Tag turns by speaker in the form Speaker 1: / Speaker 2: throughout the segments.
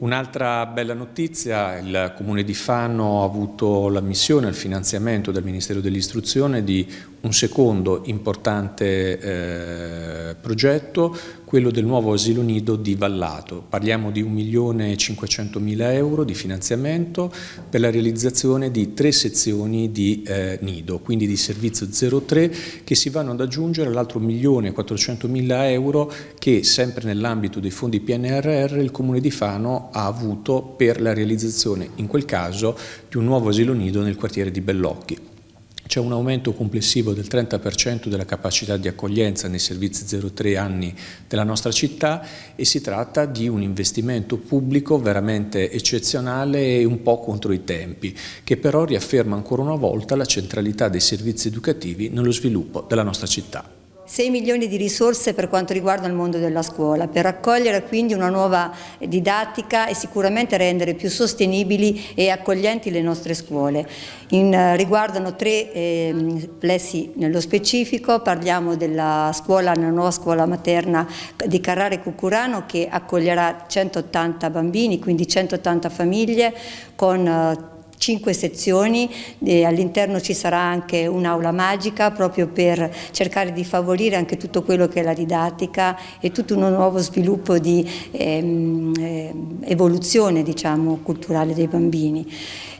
Speaker 1: Un'altra bella notizia, il Comune di Fano ha avuto la missione, il finanziamento dal Ministero dell'Istruzione di un secondo importante eh, progetto, quello del nuovo asilo nido di Vallato. Parliamo di 1.500.000 euro di finanziamento per la realizzazione di tre sezioni di eh, nido, quindi di servizio 03, che si vanno ad aggiungere all'altro 1.400.000 euro che sempre nell'ambito dei fondi PNRR il Comune di Fano ha avuto per la realizzazione, in quel caso, di un nuovo asilo nido nel quartiere di Bellocchi. C'è un aumento complessivo del 30% della capacità di accoglienza nei servizi 03 anni della nostra città e si tratta di un investimento pubblico veramente eccezionale e un po' contro i tempi, che però riafferma ancora una volta la centralità dei servizi educativi nello sviluppo della nostra città.
Speaker 2: 6 milioni di risorse per quanto riguarda il mondo della scuola, per raccogliere quindi una nuova didattica e sicuramente rendere più sostenibili e accoglienti le nostre scuole. In, eh, riguardano tre eh, plessi nello specifico, parliamo della scuola, una nuova scuola materna di Carrare Cucurano che accoglierà 180 bambini, quindi 180 famiglie con eh, cinque sezioni, all'interno ci sarà anche un'aula magica proprio per cercare di favorire anche tutto quello che è la didattica e tutto un nuovo sviluppo di ehm, eh, evoluzione diciamo, culturale dei bambini.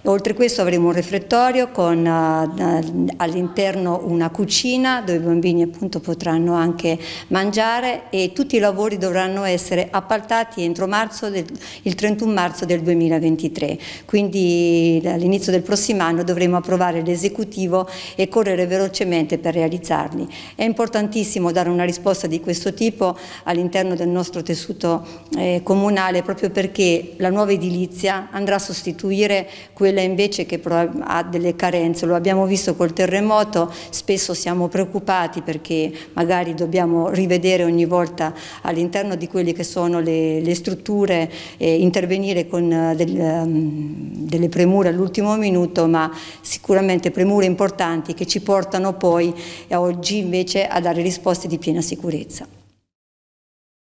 Speaker 2: Oltre questo avremo un refrettorio con eh, all'interno una cucina dove i bambini appunto potranno anche mangiare e tutti i lavori dovranno essere appaltati entro marzo del, il 31 marzo del 2023. Quindi all'inizio del prossimo anno dovremo approvare l'esecutivo e correre velocemente per realizzarli. È importantissimo dare una risposta di questo tipo all'interno del nostro tessuto eh, comunale proprio perché la nuova edilizia andrà a sostituire quella invece che ha delle carenze, lo abbiamo visto col terremoto, spesso siamo preoccupati perché magari dobbiamo rivedere ogni volta all'interno di quelle che sono le, le strutture, eh, intervenire con eh, del, um, delle premure all'ultimo minuto, ma sicuramente premure importanti che ci portano poi oggi invece a dare risposte di piena sicurezza.